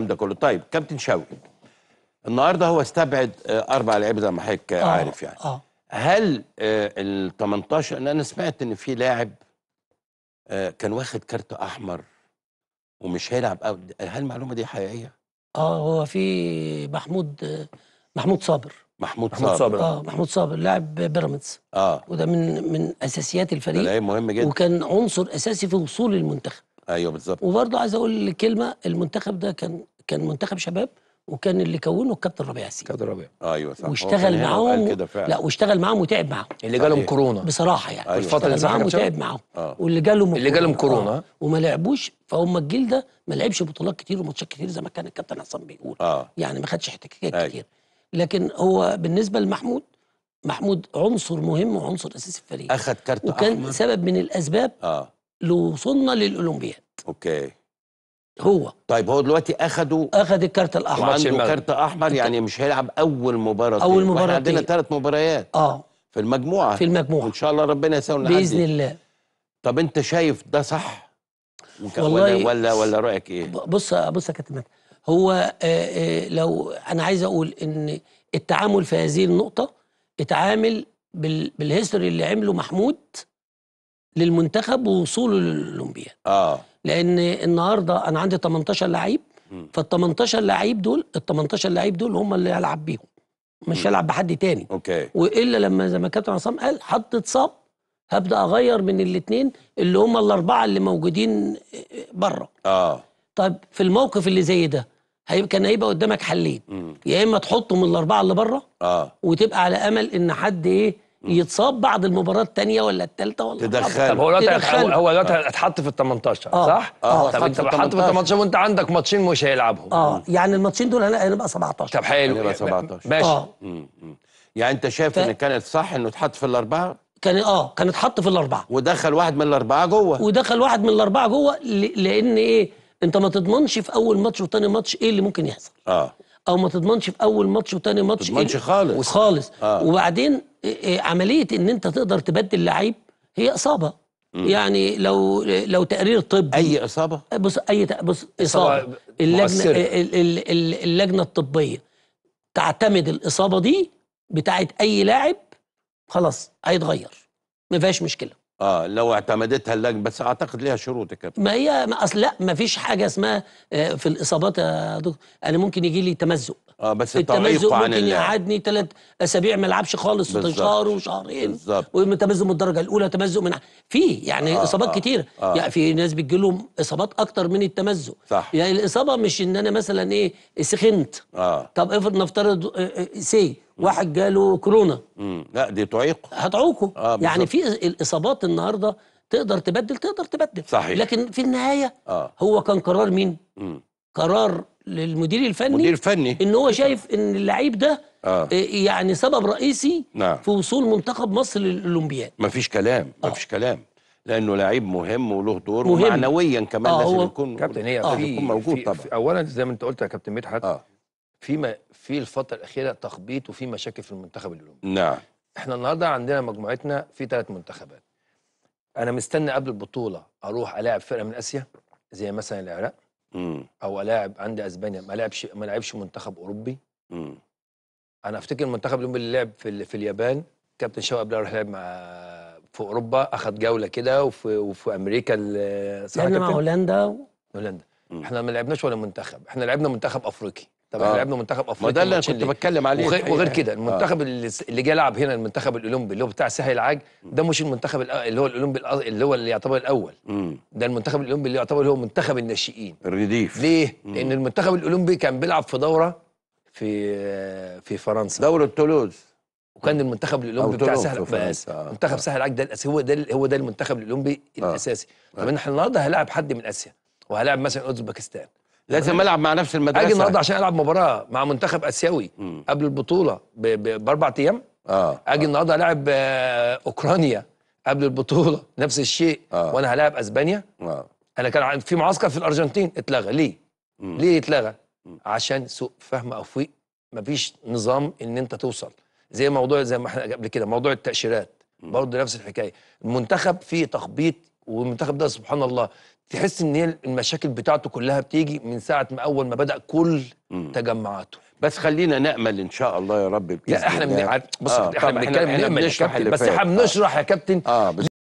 الكلام ده كله طيب كابتن شوقي النهارده هو استبعد آه، اربع لعيبه زي ما حضرتك آه، عارف يعني آه. هل آه، ال 18 انا سمعت ان في لاعب كان واخد كارت احمر ومش هيلعب هل المعلومه دي حقيقيه؟ اه هو في محمود محمود صابر محمود, محمود صابر. صابر اه محمود صابر لاعب بيراميدز اه وده من من اساسيات الفريق ده مهم جدا وكان عنصر اساسي في وصول المنتخب ايوه بالظبط وبرضه عايز اقول كلمه المنتخب ده كان كان منتخب شباب وكان اللي كونه الكابتن ربيع ياسين كابتن ربيع ايوه صح واشتغل معاهم لا واشتغل معاهم وتعب معاهم اللي جالهم كورونا بصراحه يعني أيوة. الفتره اللي معاهم وتعب معاهم آه. واللي جالهم اللي جالهم كورونا آه. وما لعبوش فهم الجيل ده ما لعبش بطولات كتير وماتشات كتير زي ما كان الكابتن حسام بيقول آه. يعني ما خدش احتكاكات أيوة. كتير لكن هو بالنسبه لمحمود محمود عنصر مهم وعنصر اساسي في الفريق اخد كارت وكان احمر وكان سبب من الاسباب آه. لو وصلنا للاولمبياد اوكي هو طيب هو دلوقتي اخده اخد الكارت الاحمر عنده كارت احمر يعني مش هيلعب اول مباراه اول مباراه عندنا ثلاث مباريات اه في المجموعه في المجموعه ان شاء الله ربنا يساوي باذن الله طب انت شايف ده صح والله ولا ولا, ولا رايك ايه بص بص يا كابتن هو آآ آه، آآ آه، لو انا عايز اقول ان التعامل في هذه النقطه اتعامل بالهيستوري اللي عمله محمود للمنتخب ووصوله للاولمبياد اه لان النهارده انا عندي 18 لعيب فال 18 لعيب دول ال 18 لعيب دول هم اللي هلعب بيهم مش هلعب بحد تاني اوكي والا لما زي ما كابتن عصام قال حد اتصاب هبدا اغير من الاثنين اللي هم الاربعه اللي موجودين بره اه طب في الموقف اللي زي ده هيبقى كان هيبقى قدامك حلين يا اما تحطهم الاربعه اللي بره اه وتبقى على امل ان حد ايه يتصاب بعد المباراه الثانيه ولا الثالثه ولا تدخل طب هو دلوقتي هو دلوقتي اتحط في ال 18 آه. صح؟ اه طب انت اتحط في ال 18 وانت عندك ماتشين مش هيلعبهم اه يعني الماتشين دول هنبقى 17 طب حلو هنبقى 17 ماشي آه. يعني انت شايف ف... ان كانت صح انه اتحط في الاربعه؟ كان اه كان اتحط في الاربعه ودخل واحد من الاربعه جوه ودخل واحد من الاربعه جوه لان ايه؟ انت ما تضمنش في اول ماتش وثاني ماتش ايه اللي ممكن يحصل اه او ما تضمنش في اول ماتش وتاني ماتش ما تضمنش خالص خالص آه. وبعدين إيه، إيه، عمليه ان انت تقدر تبدل لعيب هي اصابه مم. يعني لو لو تقرير طبي اي اصابه بص اي بص اصابه, إصابة اللجنه اللجنه الطبيه تعتمد الاصابه دي بتاعت اي لاعب خلاص هيتغير ما فيهاش مشكله اه لو اعتمدتها اللجنه بس اعتقد ليها شروط يا كابتن ما هي ما اصل لا ما فيش حاجه اسمها آه، في الاصابات يا دكتور انا ممكن يجي لي تمزق اه بس التمزق عن ممكن يقعدني ثلاث اسابيع ما العبش خالص شهر وشهرين بالظبط تمزق من الدرجه الاولى تمزق من في يعني آه اصابات آه كتير آه يعني في ناس بتجي لهم اصابات اكتر من التمزق صح يعني الاصابه مش ان انا مثلا ايه سخنت آه طب افرض نفترض آه، آه، سي واحد جاله كورونا لا دي تعيق هتعوقه آه يعني في الاصابات النهارده تقدر تبدل تقدر تبدل صحيح لكن في النهايه آه. هو كان قرار مين؟ مم. قرار للمدير الفني المدير الفني ان هو شايف ان اللعيب ده آه. آه. يعني سبب رئيسي نعم. في وصول منتخب مصر للاولمبياد مفيش كلام آه. مفيش كلام لانه لعيب مهم وله دور مهم. ومعنويا كمان آه لازم يكون كابتن هي آه. في يكون موجود في طبعا في اولا زي ما انت قلت يا كابتن مدحت آه. في في الفتره الاخيره تخبيط وفي مشاكل في المنتخب الاولمبي نعم احنا النهارده عندنا مجموعتنا في ثلاث منتخبات انا مستني قبل البطوله اروح الاعب فرقه من اسيا زي مثلا العراق او الاعب عندي اسبانيا ما لعبش ما لعبش منتخب اوروبي مم. انا افتكر المنتخب الاولمبي اللي لعب في, في اليابان كابتن شوقي قبل راح لعب مع في اوروبا اخذ جوله كده وفي, وفي امريكا لعبنا مع هولندا و... هولندا مم. احنا ما لعبناش ولا منتخب احنا لعبنا منتخب افريقي طب آه. احنا لعبنا منتخب افريقيا ده اللي انا كنت بتكلم عليه وغير, وغير كده المنتخب آه. اللي جه يلعب هنا المنتخب الاولمبي اللي هو بتاع سهل العاج ده مش المنتخب اللي هو الاولمبي اللي هو اللي يعتبر الاول مم. ده المنتخب الاولمبي اللي يعتبر هو منتخب الناشئين الرديف ليه؟ مم. لان المنتخب الاولمبي كان بيلعب في دوره في في فرنسا دوره تولوز وكان المنتخب الاولمبي بتاع سهل بس آه. منتخب سهل العاج ده هو ده هو ده المنتخب الاولمبي آه. الاساسي آه. طب احنا النهارده هلاعب حد من اسيا وهلاعب مثلا اوزبكستان لازم العب مع نفس المدرسه اجي النهارده عشان العب مباراه مع منتخب اسيوي قبل البطوله باربع ايام اه اجي النهارده العب آه، اوكرانيا قبل البطوله نفس الشيء آه. وانا هلاعب اسبانيا آه. انا كان في معسكر في الارجنتين اتلغى ليه؟ مم. ليه اتلغى؟ مم. عشان سوء فهم او فوق مفيش نظام ان انت توصل زي موضوع زي ما احنا قبل كده موضوع التاشيرات برضه نفس الحكايه المنتخب فيه تخبيط والمنتخب ده سبحان الله تحس ان هي المشاكل بتاعته كلها بتيجي من ساعه ما اول ما بدا كل مم. تجمعاته بس خلينا نامل ان شاء الله يا رب لا احنا بص آه احنا بنتكلم نامل بس احنا آه. بنشرح يا كابتن آه